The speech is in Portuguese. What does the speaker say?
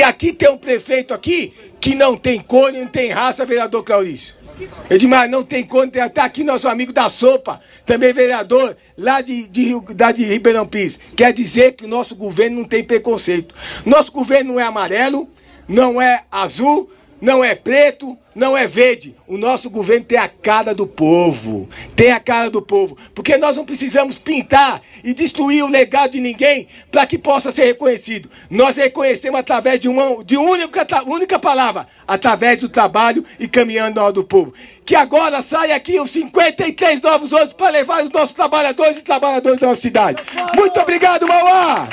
E aqui tem um prefeito aqui que não tem cor, não tem raça, vereador Claurício. Edmar, não tem cor, não tem até tá aqui nosso amigo da sopa, também vereador lá de, de, da, de Ribeirão Pires. Quer dizer que o nosso governo não tem preconceito. Nosso governo não é amarelo, não é azul, não é preto, não é verde. O nosso governo tem a cara do povo. Tem a cara do povo. Porque nós não precisamos pintar e destruir o legado de ninguém para que possa ser reconhecido. Nós reconhecemos através de uma de única, única palavra, através do trabalho e caminhando ao do povo. Que agora saia aqui os 53 novos ônibus para levar os nossos trabalhadores e trabalhadoras da nossa cidade. Muito obrigado, Mauá!